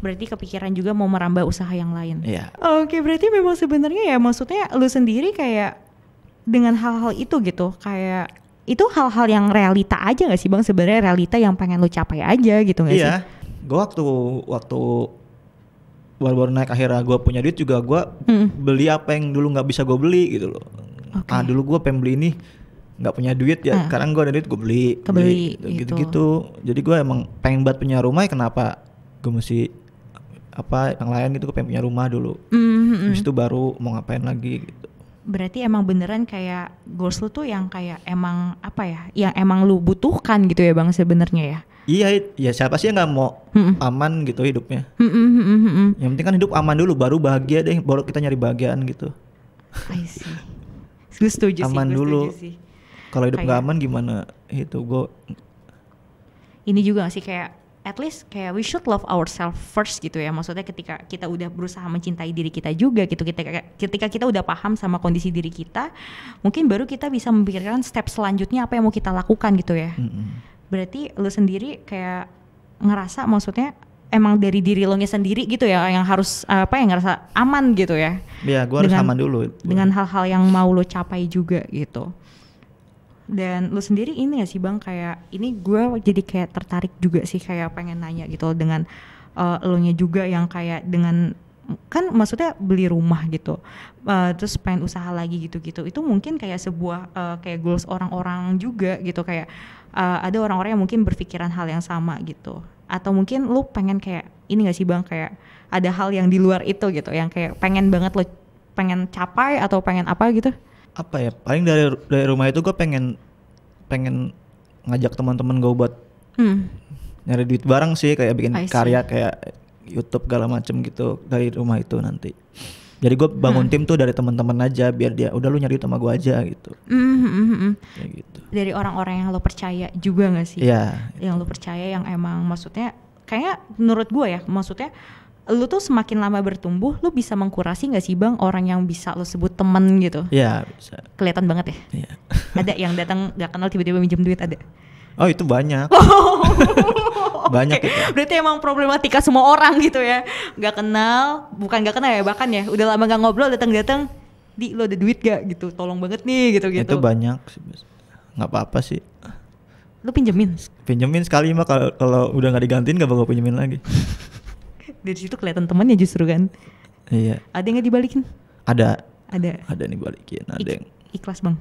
berarti kepikiran juga mau merambah usaha yang lain. Iya. Oke, okay, berarti memang sebenarnya ya maksudnya lu sendiri kayak dengan hal-hal itu gitu, kayak itu hal-hal yang realita aja gak sih bang? Sebenarnya realita yang pengen lu capai aja gitu gak yeah. sih? Iya. Gue waktu waktu baru-baru naik akhirnya gue punya duit juga gue hmm. beli apa yang dulu nggak bisa gue beli gitu loh okay. ah dulu gue pengen beli ini nggak punya duit ya hmm. sekarang gue ada duit gue beli Kebeli, beli gitu gitu, jadi gue emang pengen buat punya rumah ya kenapa gue mesti apa yang lain gitu gue pengen punya rumah dulu mm -hmm. habis itu baru mau ngapain lagi gitu berarti emang beneran kayak goals lu tuh yang kayak emang apa ya yang emang lu butuhkan gitu ya bang sebenarnya ya iya ya siapa sih yang nggak mau mm -mm. aman gitu hidupnya mm -mm, mm -mm, mm yang penting kan hidup aman dulu baru bahagia deh baru kita nyari bahagiaan gitu I see setuju aman sih, gue dulu kalau hidup nggak aman gimana itu gue ini juga sih kayak at least kayak we should love ourselves first gitu ya maksudnya ketika kita udah berusaha mencintai diri kita juga gitu kita ketika kita udah paham sama kondisi diri kita mungkin baru kita bisa memikirkan step selanjutnya apa yang mau kita lakukan gitu ya mm -hmm. berarti lu sendiri kayak ngerasa maksudnya emang dari diri lo nya sendiri gitu ya yang harus apa yang ngerasa aman gitu ya. Iya, gue harus aman dulu. Dengan hal-hal yang mau lo capai juga gitu. Dan lu sendiri ini gak sih Bang kayak ini gue jadi kayak tertarik juga sih kayak pengen nanya gitu dengan uh, eh, nya juga yang kayak dengan kan maksudnya beli rumah gitu uh, terus pengen usaha lagi gitu-gitu itu mungkin kayak sebuah uh, kayak goals orang-orang juga gitu kayak uh, ada orang-orang yang mungkin berpikiran hal yang sama gitu atau mungkin lu pengen kayak ini gak sih bang kayak ada hal yang di luar itu gitu yang kayak pengen banget lo pengen capai atau pengen apa gitu apa ya paling dari dari rumah itu gue pengen pengen ngajak teman-teman gue buat hmm. nyari duit bareng sih kayak bikin karya kayak YouTube segala macem gitu dari rumah itu nanti jadi gue bangun hmm. tim tuh dari teman-teman aja biar dia udah lu nyari sama gue aja gitu. Hmm, hmm, hmm, -hmm. Kayak gitu. Dari orang-orang yang lo percaya juga gak sih? Iya. Yang lo percaya yang emang maksudnya kayaknya menurut gue ya maksudnya lu tuh semakin lama bertumbuh lu bisa mengkurasi nggak sih bang orang yang bisa lu sebut temen gitu iya bisa kelihatan banget ya iya. ada yang datang nggak kenal tiba-tiba minjem duit ada oh itu banyak oh. banyak okay. itu. berarti emang problematika semua orang gitu ya nggak kenal bukan nggak kenal ya bahkan ya udah lama nggak ngobrol datang-datang di lo ada duit gak gitu tolong banget nih gitu gitu itu banyak nggak apa-apa sih lu pinjemin pinjemin sekali mah kalau udah nggak digantiin nggak bakal pinjemin lagi dari situ kelihatan temannya justru kan iya ada yang gak dibalikin ada ada ada nih balikin ada yang ikhlas bang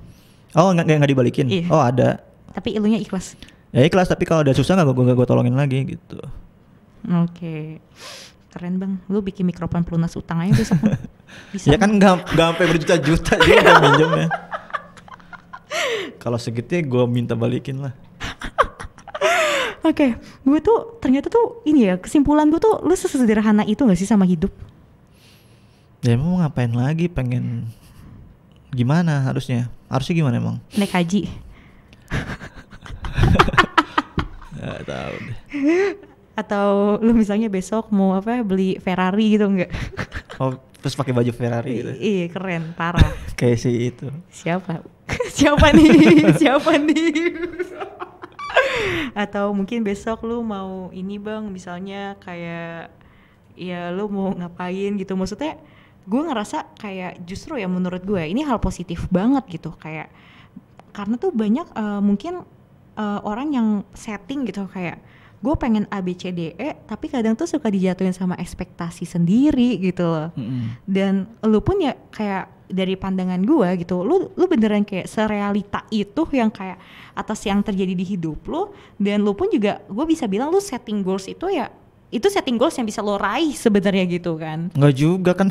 oh nggak nggak dibalikin iya. oh ada tapi ilunya ikhlas ya ikhlas tapi kalau udah susah nggak gue gue tolongin lagi gitu oke keren bang lu bikin mikrofon pelunas utang aja besok bisa ya kan nggak nggak sampai berjuta-juta juga minjem ya kalau segitu gue minta balikin lah okay. gue tuh ternyata tuh ini ya kesimpulan gue tuh lu sesederhana itu gak sih sama hidup? Ya emang mau ngapain lagi pengen gimana harusnya? Harusnya gimana emang? Naik haji. gak tahu deh. Atau lu misalnya besok mau apa beli Ferrari gitu enggak? oh, terus pakai baju Ferrari gitu. Iya, keren, parah. Kayak si itu. Siapa? siapa nih? siapa nih? atau mungkin besok lu mau ini bang misalnya kayak ya lu mau ngapain gitu maksudnya gue ngerasa kayak justru ya menurut gue ya, ini hal positif banget gitu kayak karena tuh banyak uh, mungkin uh, orang yang setting gitu kayak gue pengen A B C D E tapi kadang tuh suka dijatuhin sama ekspektasi sendiri gitu loh mm -hmm. dan lu pun ya kayak dari pandangan gue gitu lu lu beneran kayak serealita itu yang kayak atas yang terjadi di hidup lu dan lu pun juga gue bisa bilang lu setting goals itu ya itu setting goals yang bisa lo raih sebenarnya gitu kan nggak juga kan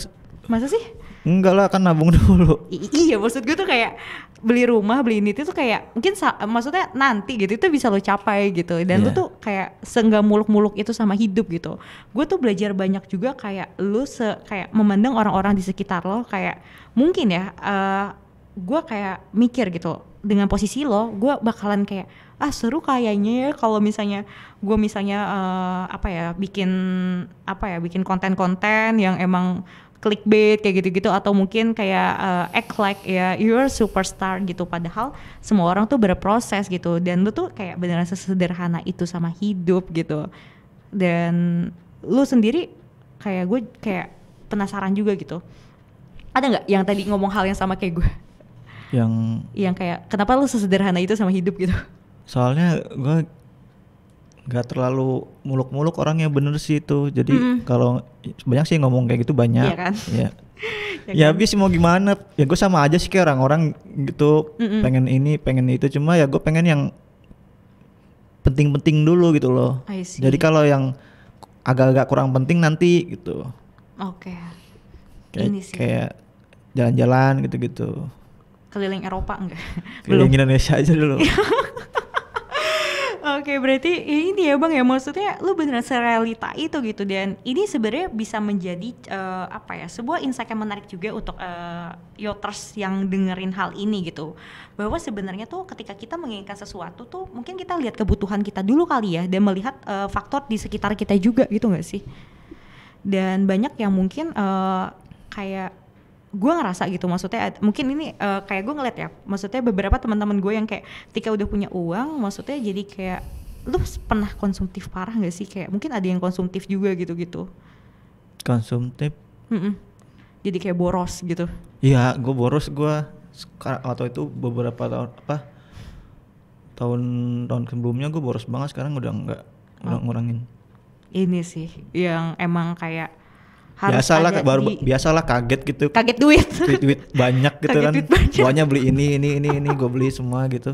masa sih Enggak lah akan nabung dulu. I iya maksud gue tuh kayak beli rumah beli ini tuh kayak mungkin maksudnya nanti gitu itu bisa lo capai gitu dan yeah. lo tuh kayak seenggak muluk-muluk itu sama hidup gitu. Gue tuh belajar banyak juga kayak lo se kayak memandang orang-orang di sekitar lo kayak mungkin ya uh, eh, gue kayak mikir gitu dengan posisi lo gue bakalan kayak ah seru kayaknya ya kalau misalnya gue misalnya uh, apa ya bikin apa ya bikin konten-konten yang emang clickbait kayak gitu-gitu atau mungkin kayak uh, act like ya you're superstar gitu padahal semua orang tuh berproses gitu dan lu tuh kayak beneran sesederhana itu sama hidup gitu dan lu sendiri kayak gue kayak penasaran juga gitu ada nggak yang tadi ngomong hal yang sama kayak gue yang yang kayak kenapa lu sesederhana itu sama hidup gitu soalnya gue nggak terlalu muluk-muluk orang yang bener sih itu jadi mm. kalau banyak sih ngomong kayak gitu banyak iya kan? Iya. ya ya, kan? habis mau gimana ya gue sama aja sih kayak orang-orang gitu mm -hmm. pengen ini pengen itu cuma ya gue pengen yang penting-penting dulu gitu loh jadi kalau yang agak-agak kurang penting nanti gitu oke okay. kayak kayak jalan-jalan gitu-gitu keliling Eropa enggak keliling Belum. Indonesia aja dulu Oke, okay, berarti ini ya Bang ya maksudnya lu beneran serelita itu gitu dan ini sebenarnya bisa menjadi uh, apa ya, sebuah insight yang menarik juga untuk uh, eh, yoters yang dengerin hal ini gitu. Bahwa sebenarnya tuh ketika kita menginginkan sesuatu tuh mungkin kita lihat kebutuhan kita dulu kali ya dan melihat uh, faktor di sekitar kita juga gitu nggak sih? Dan banyak yang mungkin uh, kayak gue ngerasa gitu maksudnya eh, mungkin ini uh, kayak gue ngeliat ya maksudnya beberapa teman-teman gue yang kayak ketika udah punya uang maksudnya jadi kayak lu pernah konsumtif parah gak sih kayak mungkin ada yang konsumtif juga gitu-gitu konsumtif mm -mm. jadi kayak boros gitu iya gue boros gue sekarang atau itu beberapa tahun apa tahun tahun sebelumnya gue boros banget sekarang udah nggak oh. ngurangin ini sih yang emang kayak harus biasalah ada baru di, biasalah kaget gitu kaget duit duit, duit banyak gitu kaget kan banyak. beli ini ini ini ini gue beli semua gitu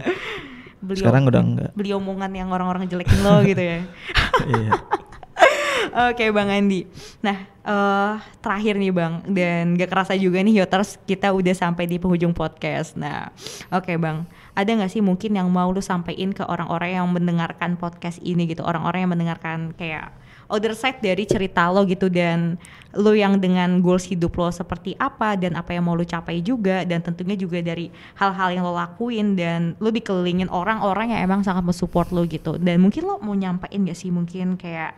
beli sekarang udah enggak beli omongan yang orang-orang jelekin lo gitu ya iya Oke okay, Bang Andi. Nah uh, terakhir nih Bang dan gak kerasa juga nih Yoters kita udah sampai di penghujung podcast. Nah oke okay, Bang ada gak sih mungkin yang mau lu sampaikan ke orang-orang yang mendengarkan podcast ini gitu orang-orang yang mendengarkan kayak other side dari cerita lo gitu dan lo yang dengan goals hidup lo seperti apa dan apa yang mau lo capai juga dan tentunya juga dari hal-hal yang lo lakuin dan lo dikelilingin orang-orang yang emang sangat mensupport lo gitu dan mungkin lo mau nyampein gak sih mungkin kayak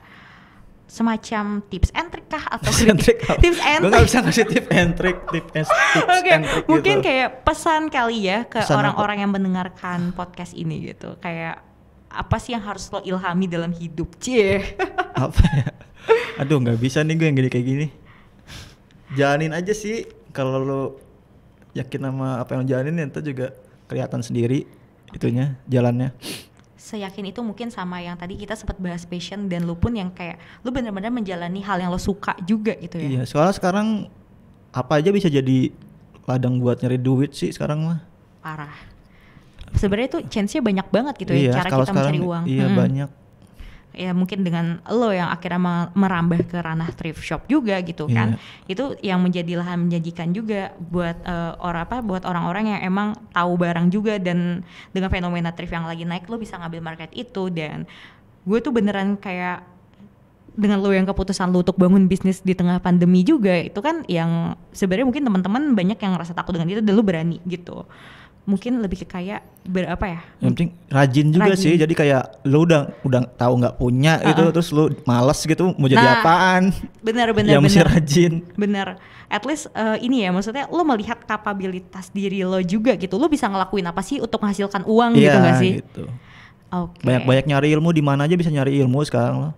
semacam tips and trick kah atau tips and trick tips and gue gak bisa ngasih tips and trick tips and tips okay. and mungkin gitu. kayak pesan kali ya ke orang-orang yang mendengarkan podcast ini gitu kayak apa sih yang harus lo ilhami dalam hidup cie apa ya aduh nggak bisa nih gue yang gede kayak gini jalanin aja sih kalau lo yakin sama apa yang jalanin ya, itu juga kelihatan sendiri itunya jalannya seyakin itu mungkin sama yang tadi kita sempat bahas passion dan lu pun yang kayak lu bener-bener menjalani hal yang lo suka juga gitu ya iya soalnya sekarang apa aja bisa jadi ladang buat nyari duit sih sekarang mah parah sebenarnya itu chance-nya banyak banget gitu ya, iya, ya cara kita mencari uang iya hmm. banyak ya mungkin dengan lo yang akhirnya merambah ke ranah thrift shop juga gitu iya. kan itu yang menjadi lahan menjanjikan juga buat uh, eh, orang apa buat orang-orang yang emang tahu barang juga dan dengan fenomena thrift yang lagi naik lo bisa ngambil market itu dan gue tuh beneran kayak dengan lo yang keputusan lo untuk bangun bisnis di tengah pandemi juga itu kan yang sebenarnya mungkin teman-teman banyak yang ngerasa takut dengan itu dan lo berani gitu mungkin lebih ke kayak berapa ya? Yang penting rajin juga rajin. sih. Jadi kayak lu udah udah tahu nggak punya uh-uh. gitu terus lu males gitu mau jadi nah, apaan? Bener bener. Yang mesti rajin. Bener. At least uh, ini ya maksudnya lu melihat kapabilitas diri lo juga gitu. Lu bisa ngelakuin apa sih untuk menghasilkan uang yeah, gitu gak sih? gitu. Okay. Banyak-banyak nyari ilmu di mana aja bisa nyari ilmu sekarang lo.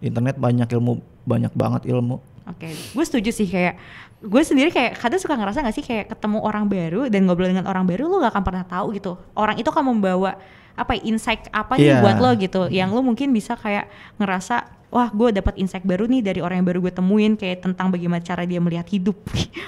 Internet banyak ilmu, banyak banget ilmu. Oke, okay. gue setuju sih kayak gue sendiri kayak kadang suka ngerasa gak sih kayak ketemu orang baru dan ngobrol dengan orang baru lo gak akan pernah tahu gitu orang itu kan membawa apa ya, insight apa yeah. Iya. buat lo gitu yang lo mungkin bisa kayak ngerasa wah gue dapat insight baru nih dari orang yang baru gue temuin kayak tentang bagaimana cara dia melihat hidup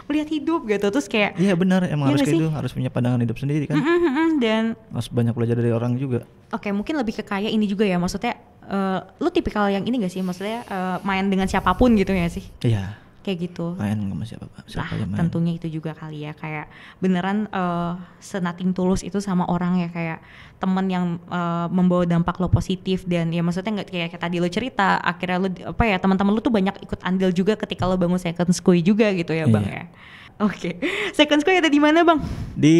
melihat hidup gitu terus kayak iya yeah, benar emang ya harus itu harus punya pandangan hidup sendiri kan mm hmm dan harus banyak belajar dari orang juga oke okay, mungkin lebih ke kayak ini juga ya maksudnya uh, eh, lo tipikal yang ini gak sih maksudnya uh, main dengan siapapun gitu ya sih iya yeah kayak gitu. Lain sama siapa pak? Siapa ah, tentunya itu juga kali ya kayak beneran uh, eh, senating tulus itu sama orang ya kayak temen yang uh, membawa dampak lo positif dan ya maksudnya nggak kayak, kayak tadi lo cerita akhirnya lo apa ya teman-teman lo tuh banyak ikut andil juga ketika lo bangun second school juga gitu ya bang iya. ya. Oke, okay. second school ada di mana bang? Di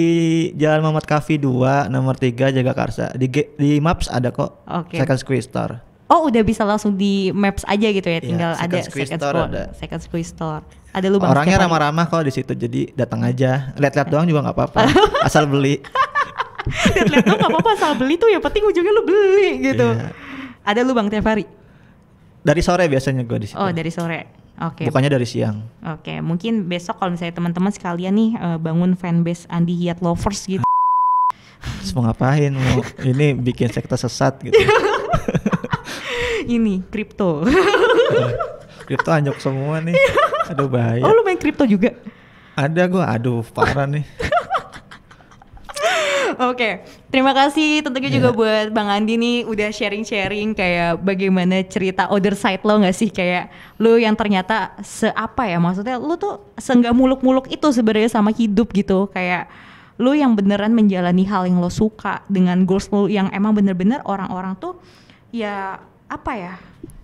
Jalan Muhammad Kafi 2 nomor 3 Jaga Karsa. Di, di Maps ada kok. Oke. Okay. Second school store oh udah bisa langsung di maps aja gitu ya iya, tinggal yeah, ada second store, ada. second screen store ada lubang orangnya ramah-ramah kalau di situ jadi datang aja lihat-lihat doang juga nggak apa-apa asal beli lihat-lihat doang nggak apa-apa asal beli tuh ya penting ujungnya lu beli gitu yeah. ada lubang tiap hari dari sore biasanya gue di situ oh dari sore Oke. Okay. Bukannya dari siang. Oke, okay. mungkin besok kalau misalnya teman-teman sekalian nih uh, bangun fanbase Andi Hiat Lovers gitu. Terus mau ngapain? Mau ini bikin sekte sesat gitu. ini kripto. kripto anjok semua nih. Iya. aduh bahaya. Oh lu main kripto juga? Ada gue aduh parah nih. Oke, okay. terima kasih tentunya yeah. juga iya. buat Bang Andi nih udah sharing-sharing kayak bagaimana cerita other side lo gak sih kayak lo yang ternyata seapa ya maksudnya lo tuh seenggak muluk-muluk itu sebenarnya sama hidup gitu kayak lo yang beneran menjalani hal yang lo suka dengan goals lo yang emang bener-bener orang-orang tuh ya apa ya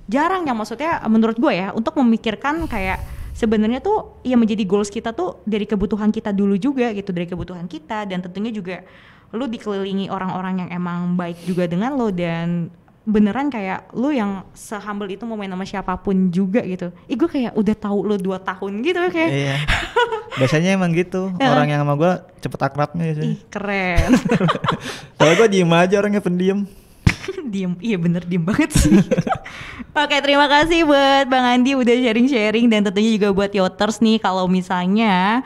jarang yang maksudnya menurut gue ya untuk memikirkan kayak sebenarnya tuh ya menjadi goals kita tuh dari kebutuhan kita dulu juga gitu dari kebutuhan kita dan tentunya juga lu dikelilingi orang-orang yang emang baik juga dengan lo dan beneran kayak lu yang sehumble itu mau main sama siapapun juga gitu. Ih gue kayak udah tahu lu 2 tahun gitu ya, kayak. Iya. Biasanya emang gitu, orang yang sama gue cepet akrabnya sih. Ih keren. Kalau gue diem aja orangnya pendiam. diem iya bener diem banget sih oke terima kasih buat bang Andi udah sharing sharing dan tentunya juga buat Yoters nih kalau misalnya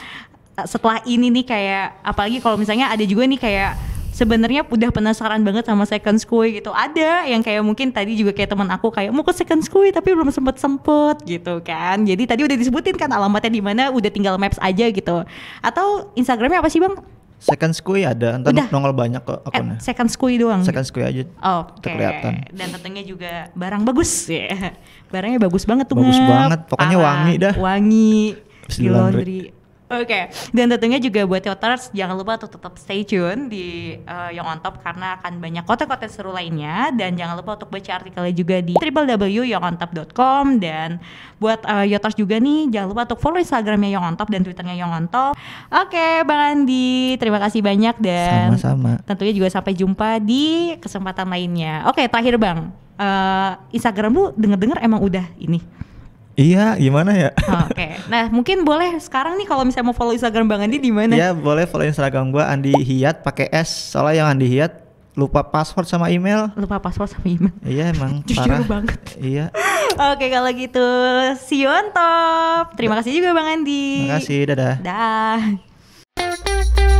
eh, setelah ini nih kayak apalagi kalau misalnya ada juga nih kayak sebenarnya udah penasaran banget sama second school gitu ada yang kayak mungkin tadi juga kayak teman aku kayak mau ke second school tapi belum sempet sempet gitu kan jadi tadi udah disebutin kan alamatnya di mana udah tinggal maps aja gitu atau instagramnya apa sih bang Second Squee ada, ntar Udah. nongol banyak kok eh, akunnya. At second Squee doang. Second Squee aja. Oke. Okay. Dan tentunya juga barang bagus ya. Barangnya bagus banget tuh. Bagus banget, pokoknya wangi dah. Wangi. Di laundry. laundry Oke, okay. dan tentunya juga buat Yoters jangan lupa untuk tetap stay tune di uh, eh, Young On Top karena akan banyak konten-konten seru lainnya dan jangan lupa untuk baca artikelnya juga di www.youngontop.com dan buat uh, eh, Yoters juga nih jangan lupa untuk follow Instagramnya Young On Top dan Twitternya Young On Top. Oke, okay, Bang Andi, terima kasih banyak dan sama-sama. Tentunya juga sampai jumpa di kesempatan lainnya. Oke, okay, terakhir Bang, uh, Instagram lu denger-dengar emang udah ini Iya, gimana ya? Oh, oke. Okay. Nah, mungkin boleh sekarang nih kalau misalnya mau follow Instagram Bang Andi di mana? Iya, boleh follow Instagram gua Andi Hiat pakai S. Soalnya yang Andi Hiat lupa password sama email. Lupa password sama email. Iya, emang Jujur parah. banget. Iya. Oke, okay, kalau gitu see you on top. Terima kasih juga Bang Andi. Terima kasih, dadah. Dah.